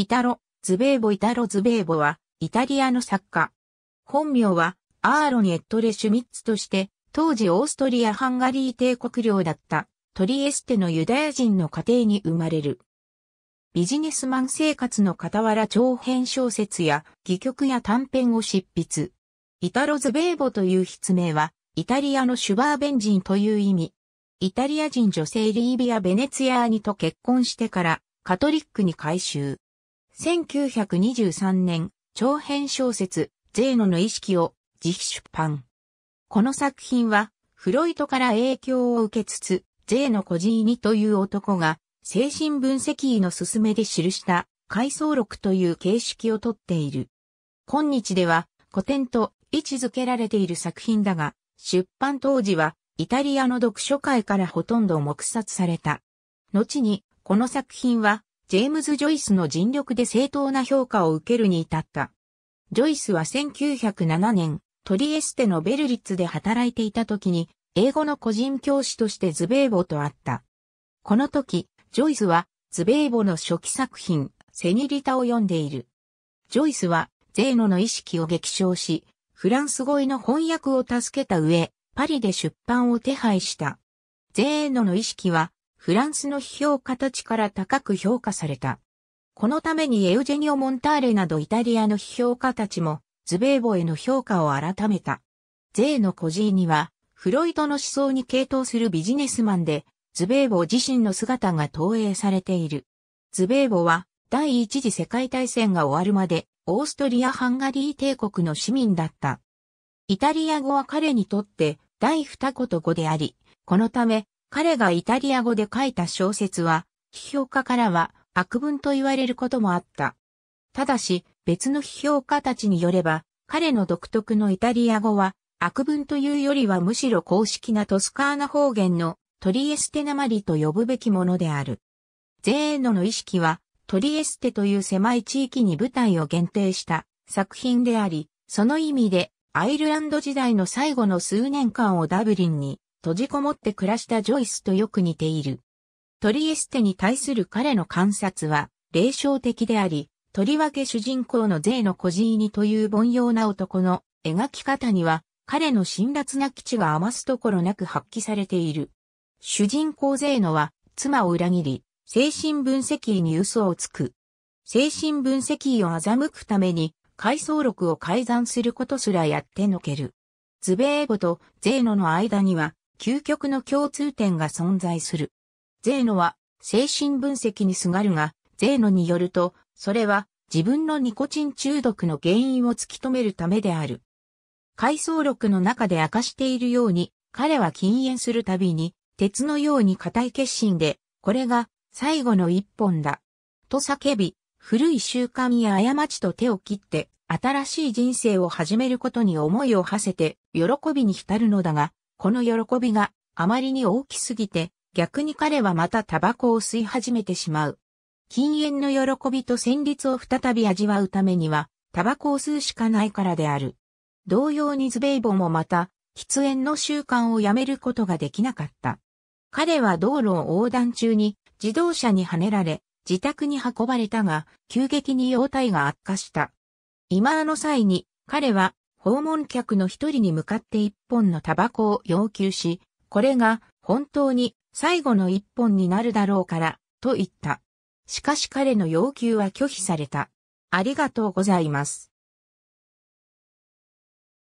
イタロ、ズベーボイタロ・ズベーボは、イタリアの作家。本名は、アーロニエットレ・シュミッツとして、当時オーストリア・ハンガリー帝国領だった、トリエステのユダヤ人の家庭に生まれる。ビジネスマン生活の傍ら長編小説や、戯曲や短編を執筆。イタロ・ズベーボという筆名は、イタリアのシュバーベン人という意味。イタリア人女性リービア・ベネツィアーニと結婚してから、カトリックに改修。1923年、長編小説、ゼーノの意識を自費出版。この作品は、フロイトから影響を受けつつ、ゼーノ・コジーニという男が、精神分析医の勧めで記した、回想録という形式をとっている。今日では、古典と位置づけられている作品だが、出版当時は、イタリアの読書界からほとんど黙殺された。後に、この作品は、ジェームズ・ジョイスの尽力で正当な評価を受けるに至った。ジョイスは1907年、トリエステのベルリッツで働いていた時に、英語の個人教師としてズベーボと会った。この時、ジョイスは、ズベーボの初期作品、セニリタを読んでいる。ジョイスは、ゼーノの意識を激賞し、フランス語への翻訳を助けた上、パリで出版を手配した。ゼーノの意識は、フランスの批評家たちから高く評価された。このためにエウジェニオ・モンターレなどイタリアの批評家たちも、ズベーボへの評価を改めた。税の孤児には、フロイトの思想に傾倒するビジネスマンで、ズベーボ自身の姿が投影されている。ズベーボは、第一次世界大戦が終わるまで、オーストリア・ハンガリー帝国の市民だった。イタリア語は彼にとって、第二言語であり、このため、彼がイタリア語で書いた小説は、批評家からは悪文と言われることもあった。ただし、別の批評家たちによれば、彼の独特のイタリア語は、悪文というよりはむしろ公式なトスカーナ方言のトリエステなまりと呼ぶべきものである。ゼーノの意識は、トリエステという狭い地域に舞台を限定した作品であり、その意味でアイルランド時代の最後の数年間をダブリンに閉じこもって暮らしたジョイスとよく似ている。トリエステに対する彼の観察は、霊障的であり、とりわけ主人公の税の孤児にという凡庸な男の描き方には、彼の辛辣な基地が余すところなく発揮されている。主人公税のは、妻を裏切り、精神分析医に嘘をつく。精神分析医を欺くために、回想録を改ざんすることすらやってのける。ズベーボとゼイノの間には、究極の共通点が存在する。ゼーノは精神分析にすがるが、ゼーノによると、それは自分のニコチン中毒の原因を突き止めるためである。回想録の中で明かしているように、彼は禁煙するたびに、鉄のように固い決心で、これが最後の一本だ。と叫び、古い習慣や過ちと手を切って、新しい人生を始めることに思いを馳せて、喜びに浸るのだが、この喜びがあまりに大きすぎて、逆に彼はまたタバコを吸い始めてしまう。禁煙の喜びと旋律を再び味わうためには、タバコを吸うしかないからである。同様にズベイボもまた、喫煙の習慣をやめることができなかった。彼は道路を横断中に自動車にはねられ、自宅に運ばれたが、急激に容態が悪化した。今の際に、彼は訪問客の一人に向かって一本のタバコを要求し、これが本当に最後の一本になるだろうから、と言った。しかし彼の要求は拒否された。ありがとうございます。